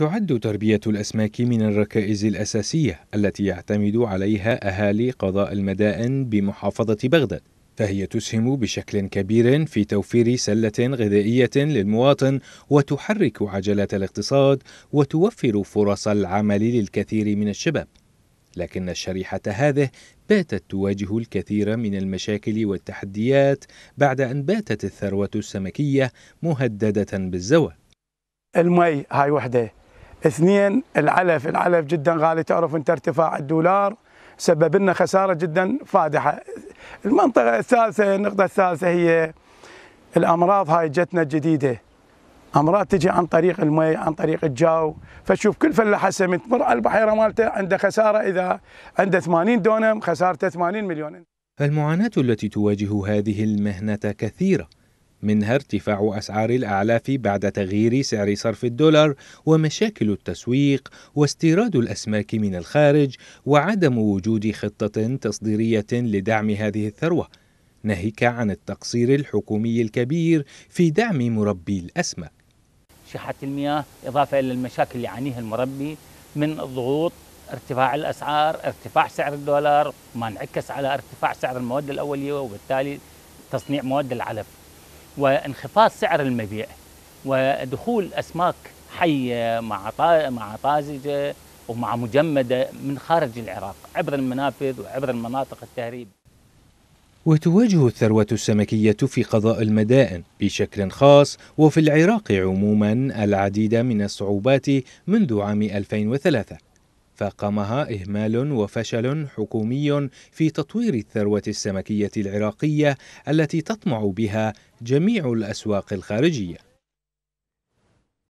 تعد تربية الأسماك من الركائز الأساسية التي يعتمد عليها أهالي قضاء المدائن بمحافظة بغداد، فهي تسهم بشكل كبير في توفير سلة غذائية للمواطن وتحرك عجلة الاقتصاد وتوفر فرص العمل للكثير من الشباب. لكن الشريحة هذه باتت تواجه الكثير من المشاكل والتحديات بعد أن باتت الثروة السمكية مهددة بالزوال. المي هاي وحده اثنين العلف العلف جدا غالي تعرف انت ارتفاع الدولار سبب لنا خساره جدا فادحه المنطقه الثالثه النقطه الثالثه هي الامراض هاي جتنا الجديده امراض تجي عن طريق المي عن طريق الجو فشوف كل فلاحه هسه من تمر على البحيره مالته عنده خساره اذا عنده 80 دونم خسارته 80 مليون المعاناه التي تواجه هذه المهنه كثيره منها ارتفاع أسعار الأعلاف بعد تغيير سعر صرف الدولار ومشاكل التسويق واستيراد الأسماك من الخارج وعدم وجود خطة تصديرية لدعم هذه الثروة ناهيك عن التقصير الحكومي الكبير في دعم مربي الأسماك شحة المياه إضافة إلى المشاكل اللي يعانيها المربي من الضغوط ارتفاع الأسعار ارتفاع سعر الدولار ما انعكس على ارتفاع سعر المواد الأولية وبالتالي تصنيع مواد العلف وانخفاض سعر المبيع ودخول أسماك حية مع مع طازجة ومع مجمدة من خارج العراق عبر المنافذ وعبر المناطق التهريب وتواجه الثروة السمكية في قضاء المدائن بشكل خاص وفي العراق عموما العديد من الصعوبات منذ عام 2003 فاقامها إهمال وفشل حكومي في تطوير الثروة السمكية العراقية التي تطمع بها جميع الأسواق الخارجية